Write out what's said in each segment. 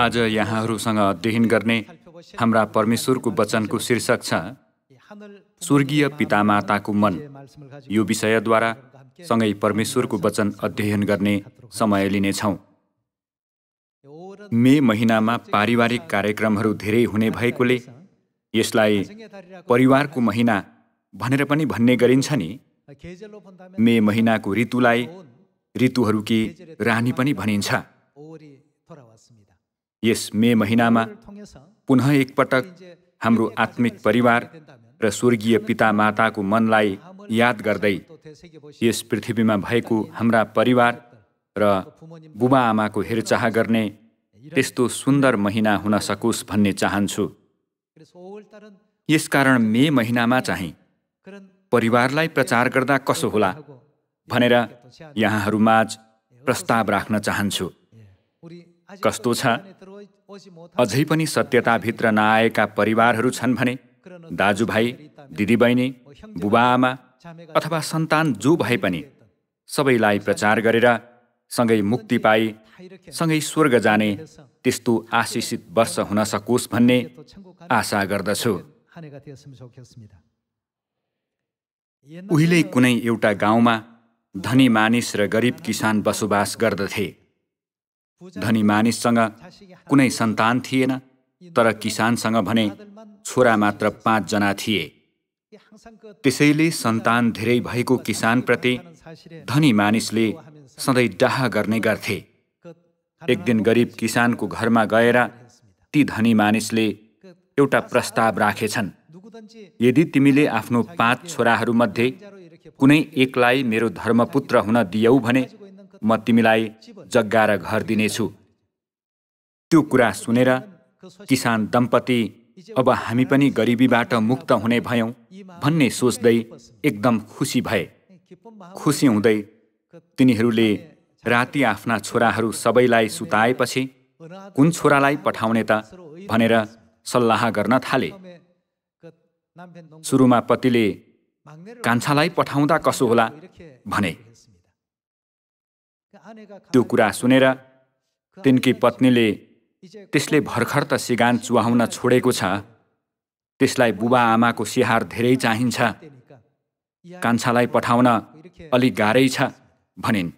आज यहाँहरूसँग अध्ययन गर्ने हाम्रा परमेश्वरको वचनको शीर्षक छ स्वर्गीय पितामाताको मन यो विषयद्वारा सँगै परमेश्वरको वचन अध्ययन गर्ने समय लिनेछौँ मे महिनामा पारिवारिक कार्यक्रमहरू धेरै हुने भएकोले यसलाई परिवारको महिना भनेर पनि भन्ने गरिन्छ नि मे महिनाको ऋतुलाई ऋतुहरूकी रानी पनि भनिन्छ यस मे महिनामा पुनः एकपटक हाम्रो आत्मिक परिवार र स्वर्गीय पिता माताको मनलाई याद गर्दै यस पृथ्वीमा भएको हाम्रा परिवार र बुबा आमाको हेरचाह गर्ने त्यस्तो सुन्दर महिना हुन सकोस् भन्ने चाहन्छु यसकारण मे महिनामा चाहिँ परिवारलाई प्रचार गर्दा कसो होला भनेर यहाँहरूमाझ प्रस्ताव राख्न चाहन्छु कस्तो छ अझै पनि सत्यताभित्र नआएका परिवारहरू छन् भने दाजुभाइ दिदीबहिनी बुबाआमा अथवा सन्तान जो भए पनि सबैलाई प्रचार गरेर सँगै मुक्ति पाई सँगै स्वर्ग जाने त्यस्तो आशिषित वर्ष हुन सकोस् भन्ने आशा गर्दछु उहिले कुनै एउटा गाउँमा धनी मानिस र गरिब किसान बसोबास गर्दथे धनी मानिससँग कुनै सन्तान थिएन तर किसानसँग भने छोरा मात्र पाँचजना थिए त्यसैले सन्तान धेरै भएको किसानप्रति धनी मानिसले सधैँ डाह गर्ने गर्थे एक दिन गरिब किसानको घरमा गएर ती धनी मानिसले एउटा प्रस्ताव राखेछन् यदि तिमीले आफ्नो पाँच छोराहरूमध्ये कुनै एकलाई मेरो धर्मपुत्र हुन दियौ भने म तिमीलाई जग्गा र घर दिनेछु त्यो कुरा सुनेर किसान दम्पति अब हामी पनि गरिबीबाट मुक्त हुने भयौँ भन्ने सोच्दै एकदम खुसी भए खुसी हुँदै तिनीहरूले राति आफ्ना छोराहरू सबैलाई सुताएपछि कुन छोरालाई पठाउने त भनेर सल्लाह गर्न थाले सुरुमा पतिले कान्छालाई पठाउँदा कसो होला भने त्यो कुरा सुनेर तिनकी पत्नीले त्यसले भर्खर त सिगान चुहाउन छोडेको छ त्यसलाई बुबा आमाको सिहार धेरै चाहिन्छ कान्छालाई पठाउन अलि गाह्रै छ भनिन्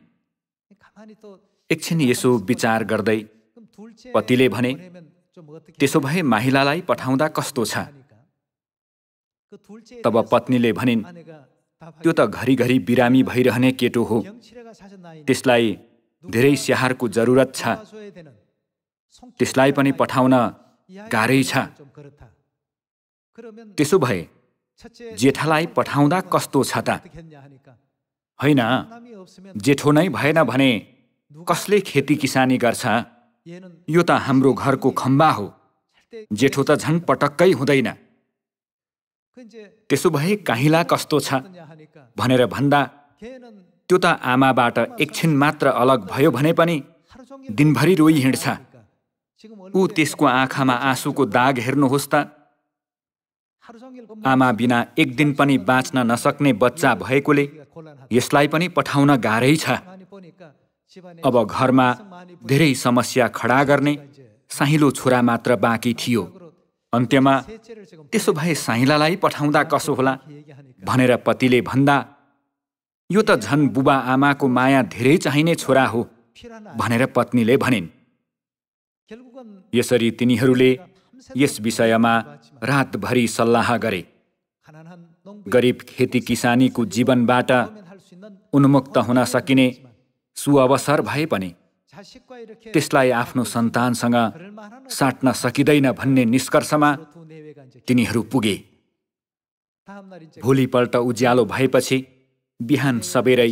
एकछिन यसो विचार गर्दै पतिले भने त्यसो भए माहिलालाई पठाउँदा कस्तो छ तब पत्नीले भनिन् त्यो त घरिघरि बिरामी भइरहने केटो हो त्यसलाई धेरै स्याहारको जरुरत छ त्यसलाई पनि पठाउन गाह्रै छ त्यसो भए जेठालाई पठाउँदा कस्तो छ त होइन जेठो नै भएन भने कसले खेती किसानी गर्छ यो त हाम्रो घरको खम्बा हो जेठो त झन् पटक्कै हुँदैन त्यसो भए काहीँलाई कस्तो छ भनेर भन्दा त्यो त आमाबाट एकछिन मात्र अलग भयो भने पनि दिनभरि रोइ हिँड्छ ऊ त्यसको आँखामा आँसुको दाग हेर्नुहोस् त आमा बिना एक दिन पनि बाँच्न नसक्ने बच्चा भएकोले यसलाई पनि पठाउन गाह्रै छ अब घरमा धेरै समस्या खडा गर्ने साहिलो छोरा मात्र बाँकी थियो अन्त्यमा त्यसो भए साहिलालाई पठाउँदा कसो होला भनेर पतिले भन्दा यो त झन् बुबा आमाको माया धेरै चाहिने छोरा हो भनेर पत्नीले भनिन् यसरी तिनीहरूले यस विषयमा रातभरि सल्लाह गरे गरिब खेती किसानीको जीवनबाट उन्मुक्त हुन सकिने सुअवसर भए पनि त्यसलाई आफ्नो सन्तानसँग साट्न सकिँदैन भन्ने निष्कर्षमा तिनीहरू पुगे भोलिपल्ट उज्यालो भएपछि बिहान सबेरै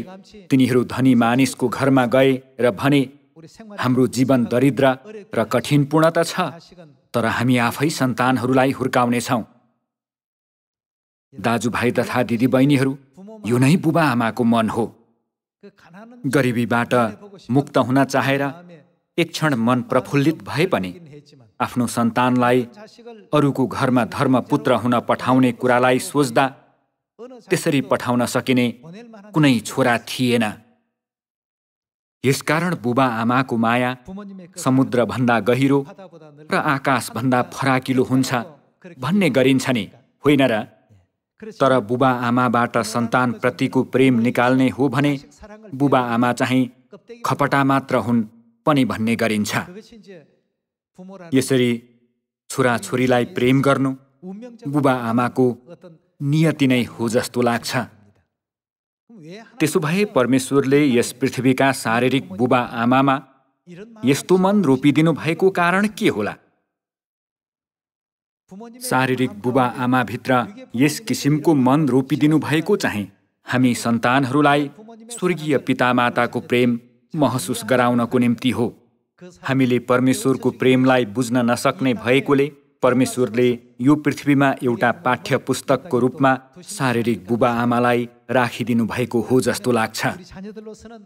तिनीहरू धनी मानिसको घरमा गए र भने हाम्रो जीवन दरिद्र र कठिनपूर्ण त छ तर हामी आफै सन्तानहरूलाई हुर्काउनेछौँ दाजुभाइ तथा दिदीबहिनीहरू यो नै बुबा आमाको मन हो गरिबीबाट मुक्त हुन चाहेर एक क्षण मन प्रफुल्लित भए पनि आफ्नो सन्तानलाई अरूको घरमा धर्मपुत्र हुन पठाउने कुरालाई सोच्दा त्यसरी पठाउन सकिने कुनै छोरा थिएन यसकारण बुबा आमाको माया समुद्रभन्दा गहिरो र आकाशभन्दा फराकिलो हुन्छ भन्ने गरिन्छ नि होइन र तर बुबा आमाबाट सन्तानप्रतिको प्रेम निकाल्ने हो भने बुबा आमा चाहिँ खपटा मात्र हुन् पनि भन्ने गरिन्छ यसरी छोराछोरीलाई प्रेम गर्नु बुबा आमाको नियति नै हो जस्तो लाग्छ त्यसो भए परमेश्वरले यस पृथ्वीका शारीरिक बुबा आमामा यस्तो मन रोपिदिनु भएको कारण के होला शारीरिक बुबा आमाभित्र यस किसिमको मन रोपिदिनु भएको चाहिँ हामी सन्तानहरूलाई स्वर्गीय पितामाताको प्रेम महसुस गराउनको निम्ति हो हामीले परमेश्वरको प्रेमलाई बुझ्न नसक्ने भएकोले परमेश्वरले यो पृथ्वीमा एउटा पाठ्य पुस्तकको रूपमा शारीरिक बुबा आमालाई राखिदिनु भएको हो जस्तो लाग्छ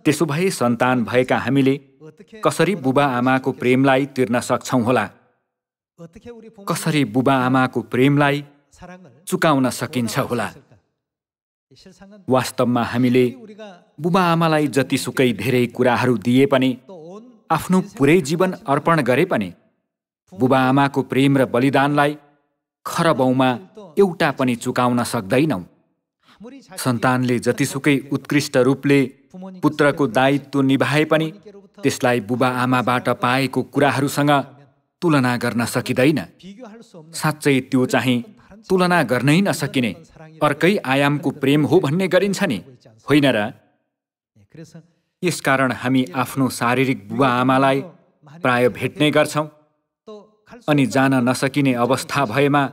त्यसो भए सन्तान भएका हामीले कसरी बुबा आमाको प्रेमलाई तिर्न सक्छौँ होला कसरी बुबा आमाको प्रेमलाई चुकाउन सकिन्छ होला वास्तवमा हामीले बुबा आमालाई जतिसुकै धेरै कुराहरू दिए पनि आफ्नो पुरै जीवन अर्पण गरे पनि बुबाआमाको प्रेम र बलिदानलाई खरबौमा एउटा पनि चुकाउन सक्दैनौ सन्तानले जतिसुकै उत्कृष्ट रूपले पुत्रको दायित्व निभाए पनि त्यसलाई बुबा आमाबाट पाएको कुराहरूसँग तुलना गर्न सकिँदैन साँच्चै त्यो चाहिँ तुलना गर्नै नसकिने अर्कै आयामको प्रेम हो भन्ने गरिन्छ नि होइन र यसकारण हामी आफ्नो शारीरिक बुबा आमालाई प्राय भेट्ने गर्छौँ अनि जान नसकिने अवस्था भएमा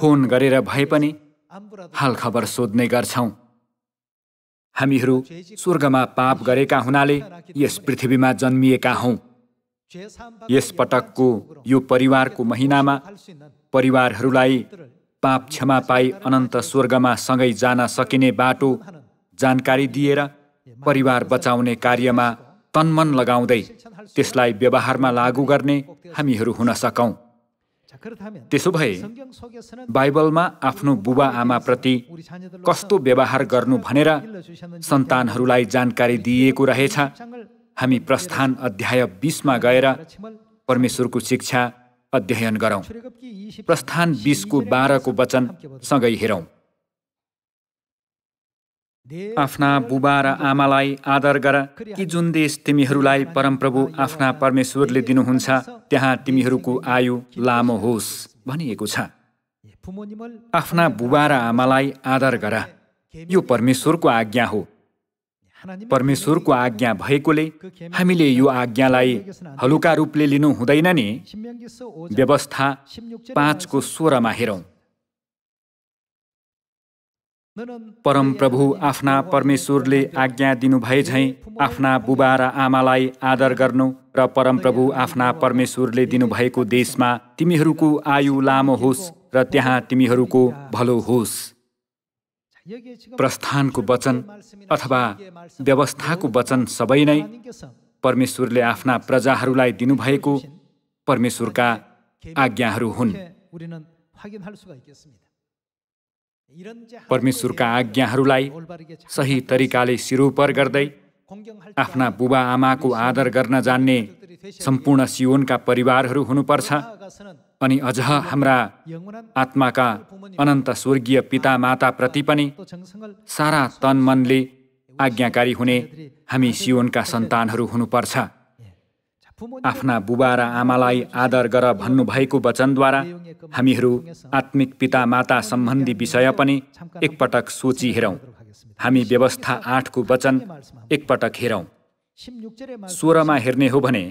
फोन गरेर भए पनि हालखबर सोध्ने गर्छौँ हामीहरू स्वर्गमा पाप गरेका हुनाले यस पृथ्वीमा जन्मिएका हौँ यस पटकको यो परिवारको महिनामा परिवारहरूलाई पाप क्षमा पाई अनन्त स्वर्गमा सँगै जान सकिने बाटो जानकारी दिएर परिवार बचाउने कार्यमा तनमन लगाउँदै त्यसलाई व्यवहारमा लागू गर्ने हामीहरू हुन सकौँ त्यसो भए बाइबलमा आफ्नो बुबा आमाप्रति कस्तो व्यवहार गर्नु भनेर सन्तानहरूलाई जानकारी दिइएको रहेछ हामी प्रस्थान अध्याय बिसमा गएर परमेश्वरको शिक्षा अध्ययन गरौँ प्रस्थान बिसको बाह्रको वचन सँगै हेरौँ आफ्ना बुबा र आमालाई आदर गर कि जुन देश तिमीहरूलाई परमप्रभु आफ्ना परमेश्वरले दिनुहुन्छ त्यहाँ तिमीहरूको आयु लामो होस् भनिएको छ आफ्ना बुबा र आमालाई आदर गर यो परमेश्वरको आज्ञा हो परमेश्वरको आज्ञा भएकोले हामीले यो आज्ञालाई हलुका रूपले लिनु हुँदैन नि व्यवस्था पाँचको स्वरमा हेरौँ परमप्रभु आफ्ना परमेश्वरले आज्ञा दिनुभए झैँ आफ्ना बुबा र आमालाई आदर गर्नु र परमप्रभु आफ्ना परमेश्वरले दिनुभएको देशमा तिमीहरूको आयु लामो होस् र त्यहाँ तिमीहरूको भलो होस् प्रस्थानको वचन अथवा व्यवस्थाको वचन सबै नै परमेश्वरले आफ्ना प्रजाहरूलाई दिनुभएको परमेश्वरका आज्ञाहरू हुन् परमेश्वरका आज्ञाहरूलाई सही तरिकाले सिरोपर गर्दै आफ्ना बुबा आमाको आदर गर्न जान्ने सम्पूर्ण सियोनका परिवारहरू हुनुपर्छ अनि अझ हाम्रा आत्माका अनन्त स्वर्गीय पिता माताप्रति पनि सारा तन मनले आज्ञाकारी हुने हामी सियोनका सन्तानहरू हुनुपर्छ आफ्ना बुबा र आमालाई आदर गर भन्नुभएको वचनद्वारा हामीहरू आत्मिक पिता माता सम्बन्धी विषय पनि एकपटक सोची हेरौँ हामी व्यवस्था आठको वचन एकपटक हेरौँ सोह्रमा हेर्ने हो भने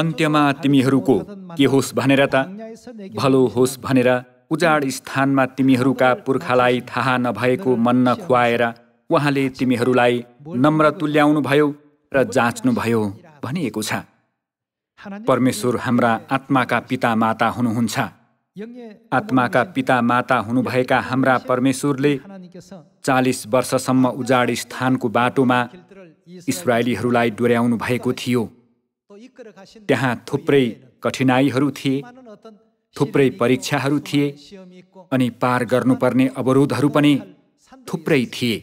अन्त्यमा तिमीहरूको के होस् भनेर त भलो होस् भनेर उजाड स्थानमा तिमीहरूका पुर्खालाई थाहा नभएको मन नखुवाएर उहाँले तिमीहरूलाई नम्र तुल्याउनुभयो र जाँच्नुभयो भनिएको छ परमेश्वर हाम्रा आत्माका पिता माता हुनुहुन्छ आत्माका पिता माता हुनुभएका हाम्रा परमेश्वरले चालिस वर्षसम्म उजाड स्थानको बाटोमा इसरायलीहरूलाई डोर्याउनु भएको थियो त्यहाँ थुप्रै कठिनाइहरू थिए थुप्रै परीक्षाहरू थिए अनि पार गर्नुपर्ने अवरोधहरू पनि थुप्रै थिए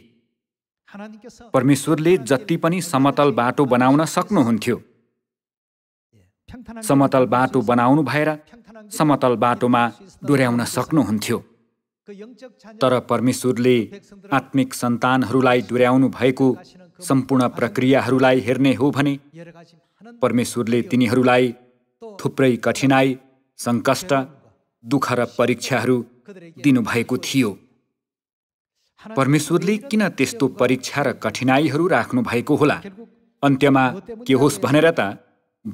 परमेश्वरले जति पनि समतल बाटो बनाउन सक्नुहुन्थ्यो समतल बाटो बनाउनु भएर समतल बाटोमा डोर्याउन सक्नुहुन्थ्यो तर परमेश्वरले आत्मिक सन्तानहरूलाई डोर्याउनु भएको सम्पूर्ण प्रक्रियाहरूलाई हेर्ने हो भने परमेश्वरले तिनीहरूलाई थुप्रै कठिनाई सङ्कष्ट दुःख र परीक्षाहरू दिनुभएको थियो परमेश्वरले किन त्यस्तो परीक्षा र कठिनाइहरू राख्नु भएको होला अन्त्यमा के होस् भनेर त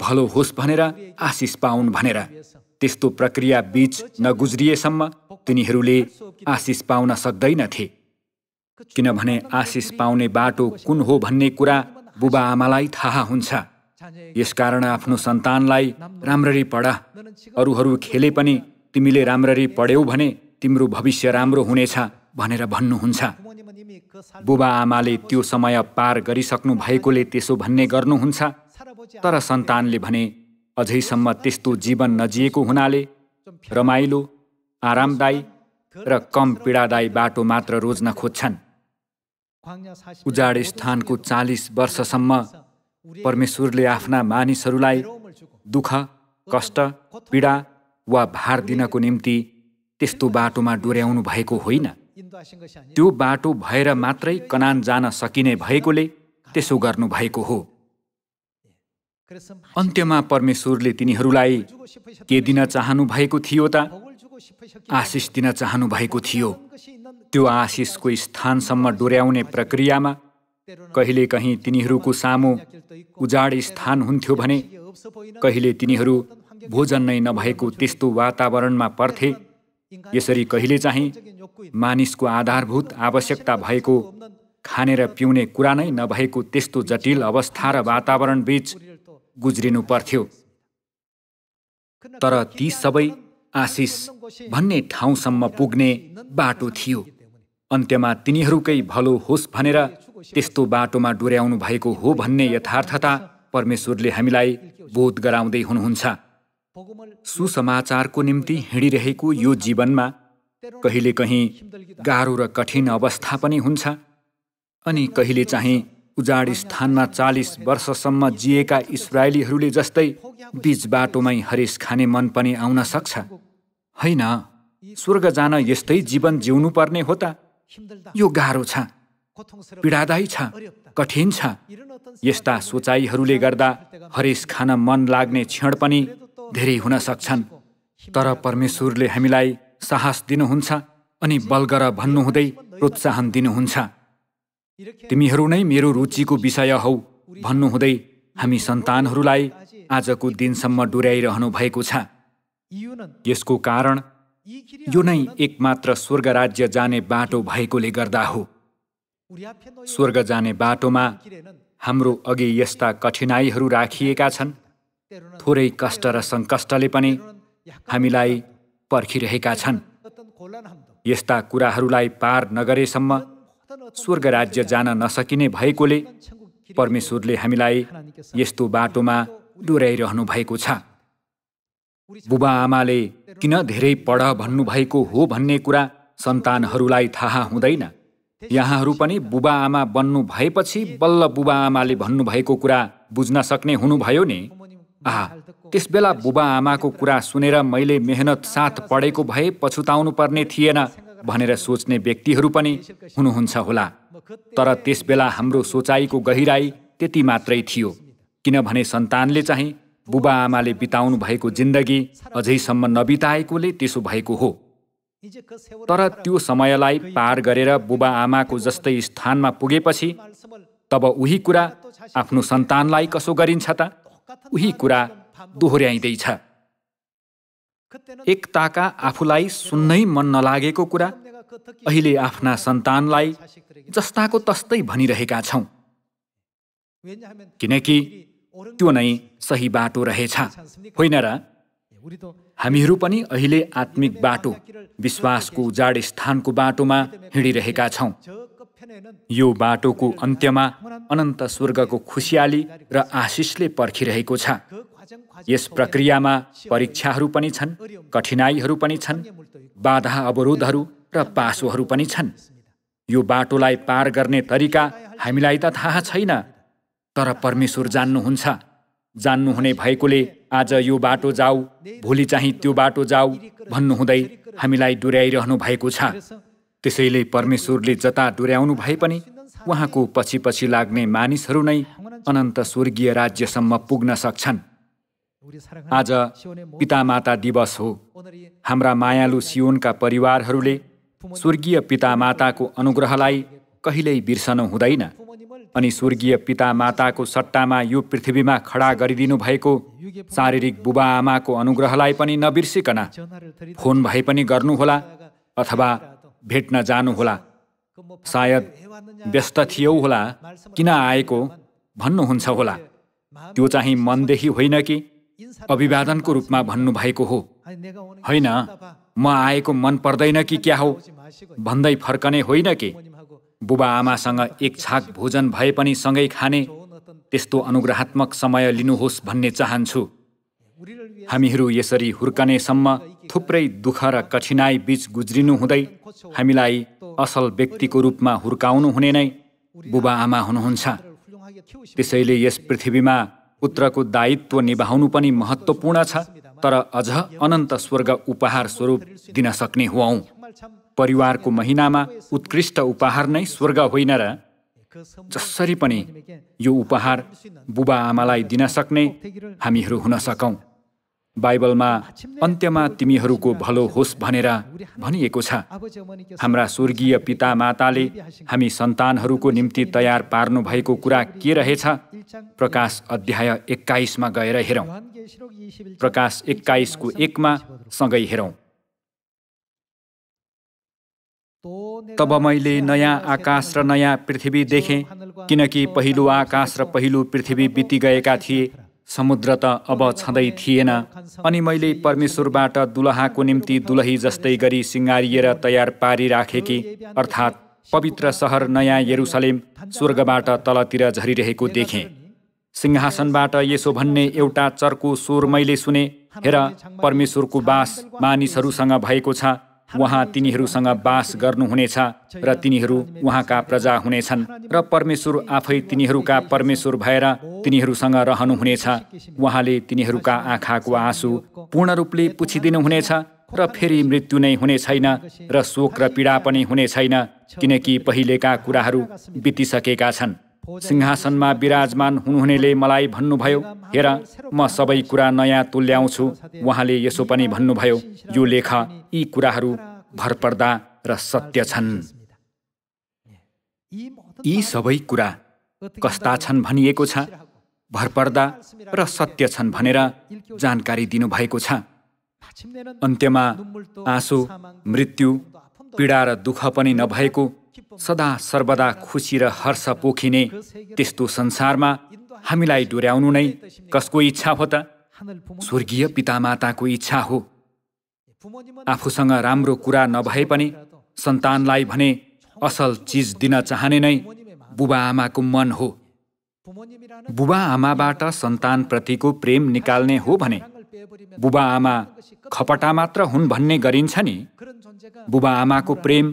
भलो होस् भनेर आशिष पाउन् भनेर त्यस्तो प्रक्रिया बीच नगुज्रिएसम्म तिनीहरूले आशिष पाउन सक्दैनथे किनभने आशिष पाउने बाटो कुन हो भन्ने कुरा बुबा आमालाई थाहा हुन्छ यसकारण आफ्नो सन्तानलाई राम्ररी पढ अरूहरू खेले पनि तिमीले राम्ररी पढ्यौ भने तिम्रो भविष्य राम्रो हुनेछ भनेर भन्नुहुन्छ बुबा आमाले त्यो समय पार गरिसक्नु भएकोले त्यसो भन्ने गर्नुहुन्छ तर सन्तानले भने अझैसम्म त्यस्तो जीवन नजिएको हुनाले रमाइलो आरामदायी र कम पीडादायी बाटो मात्र रोज्न खोज्छन् उजाड स्थानको चालिस वर्षसम्म परमेश्वरले आफ्ना मानिसहरूलाई दुःख कष्ट पीडा वा भार दिनको निम्ति त्यस्तो बाटोमा डोर्याउनु भएको होइन त्यो बाटो भएर मात्रै कनान जान सकिने भएकोले त्यसो गर्नु भएको हो अन्त्यमा परमेश्वरले तिनीहरूलाई के दिन चाहनु भएको थियो त आशिष दिन चाहनु भएको थियो त्यो आशिषको स्थानसम्म डोर्याउने प्रक्रियामा कहिलेकाहीँ तिनीहरूको सामु उजाड स्थान हुन्थ्यो भने कहिले तिनीहरू भोजन नै नभएको त्यस्तो वातावरणमा पर्थे यसरी कहिले चाहिँ मानिसको आधारभूत आवश्यकता भएको खाने र पिउने कुरा नै नभएको त्यस्तो जटिल अवस्था र वातावरणबीच गुज्रिनु पर्थ्यो तर ती सबै आशिष भन्ने ठाउँसम्म पुग्ने बाटो थियो अन्त्यमा तिनीहरूकै भलो होस् भनेर त्यस्तो बाटोमा डोर्याउनु भएको हो भन्ने यथार्थता परमेश्वरले हामीलाई बोध गराउँदै हुनुहुन्छ सुसमाचारको निम्ति हिँडिरहेको यो जीवनमा कहिले कहीँ गाह्रो र कठिन अवस्था पनि हुन्छ अनि कहिले चाहिँ उजाड स्थानमा चालिस वर्षसम्म जिएका इसरायलीहरूले जस्तै बिच बाटोमै हरिस खाने मन पनि आउन सक्छ होइन स्वर्ग जान यस्तै जीवन जिउनुपर्ने हो त यो गाह्रो छ पीडादायी छ कठिन छ यस्ता सोचाइहरूले गर्दा हरिस खान मन लाग्ने क्षण पनि धेरै हुन सक्छन् तर परमेश्वरले हामीलाई साहस दिनुहुन्छ अनि बलगर भन्नुहुँदै प्रोत्साहन दिनुहुन्छ तिमीहरू नै मेरो रुचिको विषय हौ भन्नुहुँदै हामी सन्तानहरूलाई आजको दिनसम्म डुर्याइरहनु भएको छ यसको कारण यो नै एकमात्र स्वर्ग राज्य जाने बाटो भएकोले गर्दा हो स्वर्ग जाने बाटोमा हाम्रो अघि यस्ता कठिनाइहरू राखिएका छन् थोरै कष्ट र सङ्कष्टले पनि हामीलाई पर्खिरहेका छन् यस्ता कुराहरूलाई पार नगरेसम्म स्वर्ग राज्य जान नसकिने भएकोले परमेश्वरले हामीलाई यस्तो बाटोमा डोर्याइरहनु भएको छ बुबा आमाले किन धेरै पढ भन्नुभएको हो भन्ने कुरा सन्तानहरूलाई थाहा हुँदैन यहाँहरू पनि बुबा आमा बन्नु भएपछि बल्ल बुबा आमाले भन्नुभएको कुरा बुझ्न सक्ने हुनुभयो नि आहा बेला बुबा आमाको कुरा सुनेर मैले मेहनत साथ पढेको भए पछुताउनु पर्ने थिएन भनेर सोच्ने व्यक्तिहरू पनि हुनुहुन्छ होला तर त्यस बेला हाम्रो सोचाइको गहिराई त्यति मात्रै थियो किनभने सन्तानले चाहिँ बुबा आमाले बिताउनु भएको जिन्दगी अझैसम्म नबिताएकोले त्यसो भएको हो तर त्यो समयलाई पार गरेर बुबा आमाको जस्तै स्थानमा पुगेपछि तब उही कुरा आफ्नो सन्तानलाई कसो गरिन्छ त उही कुरा दोहोऱ्याइँदैछ एकताका आफूलाई सुन्नै मन नलागेको कुरा अहिले आफ्ना सन्तानलाई जस्ताको तस्तै भनिरहेका छौँ किनकि त्यो नै सही बाटो रहेछ होइन र हामीहरू पनि अहिले आत्मिक बाटो विश्वासको जाड स्थानको बाटोमा हिँडिरहेका छौँ यो बाटोको अन्त्यमा अनन्त स्वर्गको खुसियाली र आशिषले पर्खिरहेको छ यस प्रक्रियामा परीक्षाहरू पनि छन् कठिनाइहरू पनि छन् बाधा अवरोधहरू र पासोहरू पनि छन् यो बाटोलाई पार गर्ने तरिका हामीलाई त थाहा छैन तर परमेश्वर जान्नुहुन्छ जान्नुहुने भएकोले आज यो बाटो जाऊ भोलि चाहिँ त्यो बाटो जाऊ भन्नुहुँदै हामीलाई डुर्याइरहनु भएको छ त्यसैले परमेश्वरले जता डुर्याउनु भए पनि उहाँको पछि पछि लाग्ने मानिसहरू नै अनन्त स्वर्गीय राज्यसम्म पुग्न सक्छन् आज पितामाता दिवस हो हाम्रा मायालु सियोनका परिवारहरूले स्वर्गीय पितामाताको अनुग्रहलाई कहिल्यै बिर्सनु हुँदैन अनि स्वर्गीय पितामाताको सट्टामा यो पृथ्वीमा खडा गरिदिनु भएको शारीरिक बुबा आमाको अनुग्रहलाई पनि नबिर्सिकन फोन भए पनि गर्नुहोला अथवा भेट्न जानुहोला सायद व्यस्त थियौ होला किन आएको भन्नुहुन्छ होला त्यो चाहिँ मनदेखि होइन कि अभिवादनको रूपमा भन्नुभएको हो होइन म आएको मन पर्दैन कि क्या हो भन्दै फर्कने होइन कि बुबा आमासँग एक छाक भोजन भए पनि सँगै खाने त्यस्तो अनुग्रहात्मक समय लिनुहोस् भन्ने चाहन्छु हामीहरू यसरी हुर्कनेसम्म थुप्रै दुःख र कठिनाई बीच गुज्रिनु हुँदै हामीलाई असल व्यक्तिको रूपमा हुर्काउनु हुने नै बुबा आमा हुनुहुन्छ त्यसैले यस पृथ्वीमा पुत्रको दायित्व निभाउनु पनि महत्त्वपूर्ण छ तर अझ अनन्त स्वर्ग उपहार स्वरूप दिन सक्ने हुँ परिवारको महिनामा उत्कृष्ट उपहार नै स्वर्ग होइन र जसरी पनि यो उपहार बुबा आमालाई दिन सक्ने हामीहरू हुन सकौँ बाइबलमा अन्त्यमा तिमीहरूको भलो होस् भनेर भनिएको छ हाम्रा स्वर्गीय पिता माताले हामी सन्तानहरूको निम्ति तयार पार्नु भएको कुरा के रहेछ प्रकाश अध्याय एक्काइसमा गएर हेरौँ प्रकाश एक्काइसको एकमा सँगै हेरौँ तब मैले नयाँ आकाश र नयाँ पृथ्वी देखेँ किनकि पहिलो आकाश र पहिलो पृथ्वी बितिगएका थिए समुद्र त अब छँदै थिएन अनि मैले परमेश्वरबाट दुलहाको निम्ति दुलही जस्तै गरी सिँगारिएर तयार पारिराखेकी अर्थात् पवित्र सहर नयाँ यरुसलेम स्वर्गबाट तलतिर झरिरहेको देखेँ सिंहासनबाट यसो भन्ने एउटा चर्को स्वर मैले सुने हेर परमेश्वरको बास मानिसहरूसँग भएको छ उहाँ तिनीहरूसँग बास गर्नुहुनेछ र तिनीहरू उहाँका प्रजा हुनेछन् र परमेश्वर आफै तिनीहरूका परमेश्वर भएर तिनीहरूसँग रहनुहुनेछ उहाँले तिनीहरूका आँखाको आँसु पूर्ण रूपले पुछिदिनुहुनेछ र फेरि मृत्यु नै हुने छैन र शोक र पीडा पनि हुने छैन किनकि पहिलेका कुराहरू बितिसकेका छन् सिंहासनमा विराजमान हुनुहुनेले मलाई भन्नुभयो हेर म सबै कुरा नयाँ तुल्याउँछु उहाँले यसो पनि भन्नुभयो यो लेख यी कुराहरू भरपर्दा र सत्य छन् यी सबै कुरा कस्ता छन् भनिएको छ भरपर्दा र सत्य छन् भनेर जानकारी दिनुभएको छ अन्त्यमा आँसु मृत्यु पीडा र दुःख पनि नभएको सदा सर्वदा खुसी र हर्ष पोखिने त्यस्तो संसारमा हामीलाई डोर्याउनु नै कसको इच्छा हो त स्वर्गीय पितामाताको इच्छा हो आफूसँग राम्रो कुरा नभए पनि सन्तानलाई भने असल चिज दिन चाहने नै बुबाआमाको मन हो बुबाआमाबाट सन्तानप्रतिको प्रेम निकाल्ने हो भने बुबाआमा खपटा मात्र हुन् भन्ने गरिन्छ नि बुबाआमाको प्रेम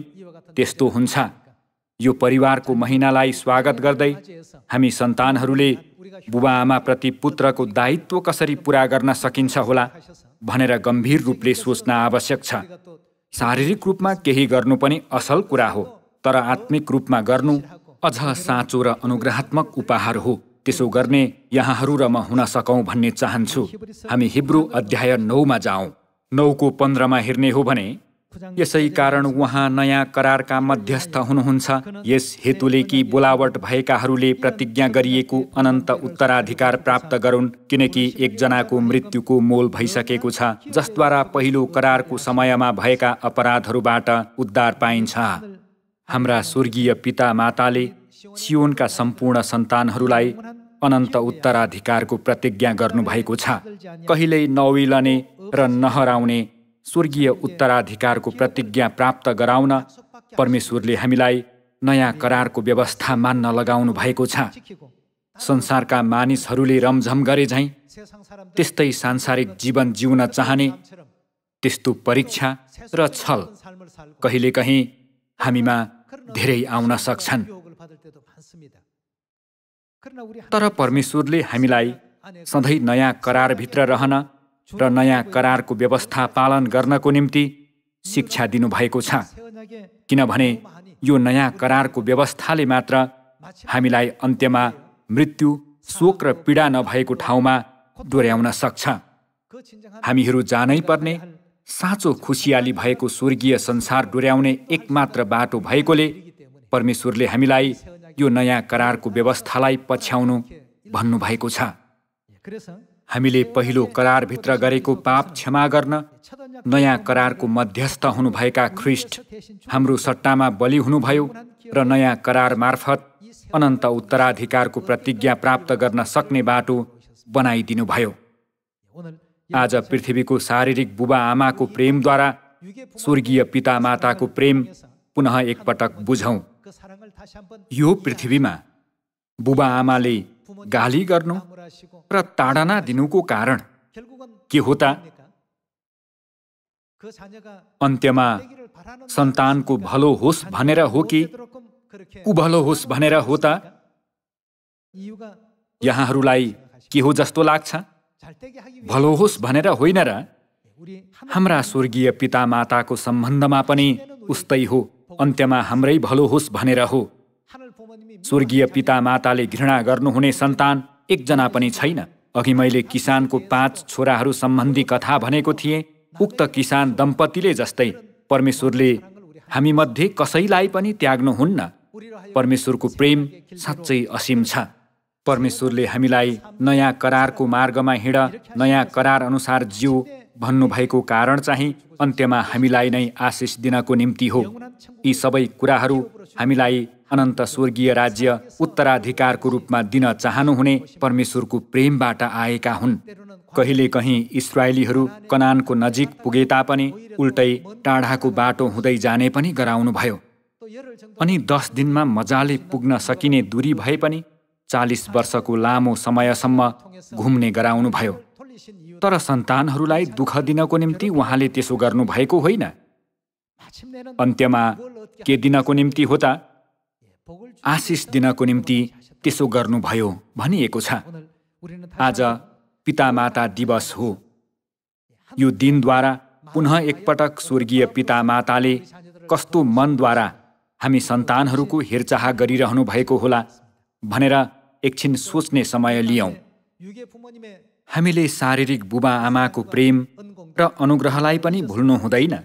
त्यस्तो हुन्छ यो परिवारको महिनालाई स्वागत गर्दै हामी सन्तानहरूले बुबा आमाप्रति पुत्रको दायित्व कसरी पुरा गर्न सकिन्छ होला भनेर गम्भीर रूपले सोच्न आवश्यक छ शारीरिक रूपमा केही गर्नु पनि असल कुरा हो तर आत्मिक रूपमा गर्नु अझ साँचो र अनुग्रहात्मक उपहार हो त्यसो गर्ने यहाँहरू र म हुन सकौँ भन्ने चाहन्छु हामी हिब्रू अध्याय नौमा जाउँ नौको पन्ध्रमा हेर्ने हो भने यसै कारण उहाँ नयाँ करारका मध्यस्थ हुनुहुन्छ यस हेतुले कि बोलावट भएकाहरूले प्रतिज्ञा गरिएको अनन्त उत्तराधिकार प्राप्त गरून् किनकि एकजनाको मृत्युको मोल भइसकेको छ जसद्वारा पहिलो करारको समयमा भएका अपराधहरूबाट उद्धार पाइन्छ हाम्रा स्वर्गीय पिता माताले सियोनका सम्पूर्ण सन्तानहरूलाई अनन्त उत्तराधिकारको प्रतिज्ञा गर्नुभएको छ कहिल्यै नौइलने र नहराउने स्वर्गीय उत्तराधिकारको प्रतिज्ञा प्राप्त गराउन परमेश्वरले हामीलाई नयाँ करारको व्यवस्था मान्न लगाउनु भएको छ संसारका मानिसहरूले रमझम गरे झैँ त्यस्तै सांसारिक जीवन जिउन चाहने त्यस्तो परीक्षा र छल कहिलेकाहीँ हामीमा धेरै आउन सक्छन् तर परमेश्वरले हामीलाई सधैँ नयाँ करारभित्र रहन र नयाँ करारको व्यवस्था पालन गर्नको निम्ति शिक्षा दिनुभएको छ किनभने यो नयाँ करारको व्यवस्थाले मात्र हामीलाई अन्त्यमा मृत्यु शोक र पीडा नभएको ठाउँमा डोर्याउन सक्छ हामीहरू जानै पर्ने साँचो खुसियाली भएको स्वर्गीय संसार डोर्याउने एकमात्र बाटो भएकोले परमेश्वरले हामीलाई यो नयाँ करारको व्यवस्थालाई पछ्याउनु भन्नुभएको छ हामीले पहिलो करारभित्र गरेको पाप क्षमा गर्न नयाँ करारको मध्यस्थ हुनुभएका ख्रिस्ट हाम्रो सट्टामा बलि हुनुभयो र नयाँ करार मार्फत अनन्त उत्तराधिकारको प्रतिज्ञा प्राप्त गर्न सक्ने बाटो बनाइदिनुभयो आज पृथ्वीको शारीरिक बुबा आमाको प्रेमद्वारा स्वर्गीय पिता माताको प्रेम पुनः एकपटक बुझौँ यो पृथ्वीमा बुबा आमाले गाली गर्नु र ताडना दिनुको कारण के हो त अन्त्यमा सन्तानको भलो होस् भनेर हो कि उभलो होस् भनेर हो त यहाँहरूलाई के हो जस्तो लाग्छ भलो होस् भनेर होइन र हाम्रा स्वर्गीय पिता माताको सम्बन्धमा पनि उस्तै हो अन्त्यमा हाम्रै भलो होस् भनेर हो स्वर्गीय पिता माताले घृणा गर्नुहुने सन्तान एकजना पनि छैन अघि मैले किसानको पाँच छोराहरू सम्बन्धी कथा भनेको थिएँ उक्त किसान दम्पतिले जस्तै परमेश्वरले हामी मध्ये कसैलाई पनि त्याग्नुहुन्न परमेश्वरको प्रेम साँच्चै असीम छ परमेश्वरले हामीलाई नयाँ करारको मार्गमा हिँड नयाँ करार अनुसार जिउ भन्नुभएको कारण चाहिँ अन्त्यमा हामीलाई नै आशिष दिनको निम्ति हो यी सबै कुराहरू हामीलाई अनन्त स्वर्गीय राज्य उत्तराधिकारको रूपमा दिन चाहनुहुने परमेश्वरको प्रेमबाट आएका हुन् कहिले कहीँ इसरायलीहरू कनानको नजिक पुगे तापनि उल्टै टाढाको बाटो हुँदै जाने पनि गराउनुभयो अनि दस दिनमा मजाले पुग्न सकिने दूरी भए पनि चालिस वर्षको लामो समयसम्म घुम्ने गराउनुभयो तर सन्तानहरूलाई दुःख दिनको निम्ति उहाँले त्यसो गर्नुभएको होइन अन्त्यमा के दिनको निम्ति हो त आशिष दिनको निम्ति त्यसो गर्नुभयो भनिएको छ आज पितामाता दिवस हो यो दिनद्वारा पुनः एकपटक स्वर्गीय पितामाताले कस्तो मनद्वारा हामी सन्तानहरूको हेरचाह गरिरहनु भएको होला भनेर एकछिन सोच्ने समय लियौँ हामीले शारीरिक बुबा आमाको प्रेम र अनुग्रहलाई पनि भुल्नु हुँदैन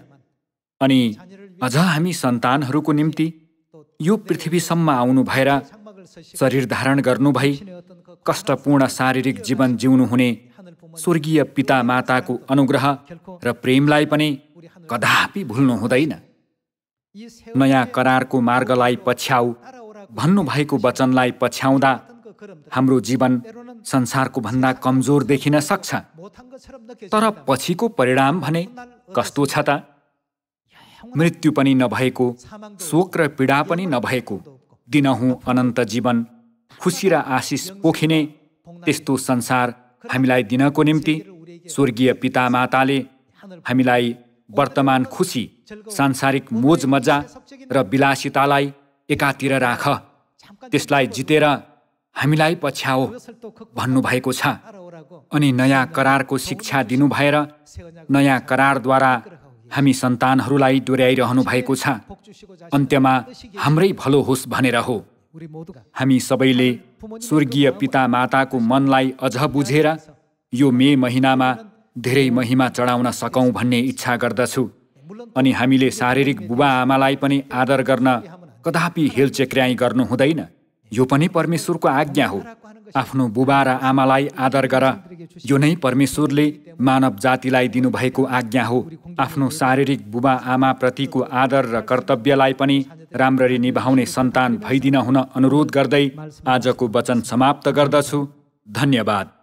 अनि अझ हामी सन्तानहरूको निम्ति यो पृथ्वीसम्म आउनु भएर शरीर धारण गर्नुभई कष्टपूर्ण शारीरिक जीवन जिउनु हुने स्वर्गीय पिता माताको अनुग्रह र प्रेमलाई पनि कदापि भुल्नु हुँदैन नयाँ करारको मार्गलाई पछ्याउ भन्नुभएको वचनलाई पछ्याउँदा हाम्रो जीवन संसारको भन्दा कमजोर देखिन सक्छ तर पछिको परिणाम भने कस्तो छ त मृत्यु पनि नभएको शोक र पीडा पनि नभएको दिनहुँ अनन्त जीवन खुसी र आशिष पोखिने त्यस्तो संसार हामीलाई दिनको निम्ति स्वर्गीय पिता माताले हामीलाई वर्तमान खुसी सांसारिक मोज मजा र विलासितालाई एकातिर राख त्यसलाई जितेर हामीलाई पछ्याओ भन्नुभएको छ अनि नयाँ करारको शिक्षा दिनुभएर नयाँ करारद्वारा हामी सन्तानहरूलाई डोर्याइरहनु भएको छ अन्त्यमा हाम्रै भलो होस् भनेर हो हामी सबैले स्वर्गीय पिता माताको मनलाई अझ बुझेर यो मे महिनामा धेरै महिमा चढाउन सकौँ भन्ने इच्छा गर्दछु अनि हामीले शारीरिक बुबा आमालाई पनि आदर गर्न कदापि हेलचेक्र्याई गर्नु हुँदैन यो पनि परमेश्वरको आज्ञा हो आफ्नो बुबा र आमालाई आदर गर यो नै परमेश्वरले मानव जातिलाई दिनुभएको आज्ञा हो आफ्नो शारीरिक बुबा आमाप्रतिको आदर र कर्तव्यलाई पनि राम्ररी निभाउने सन्तान भइदिन हुन अनुरोध गर्दै आजको वचन समाप्त गर्दछु धन्यवाद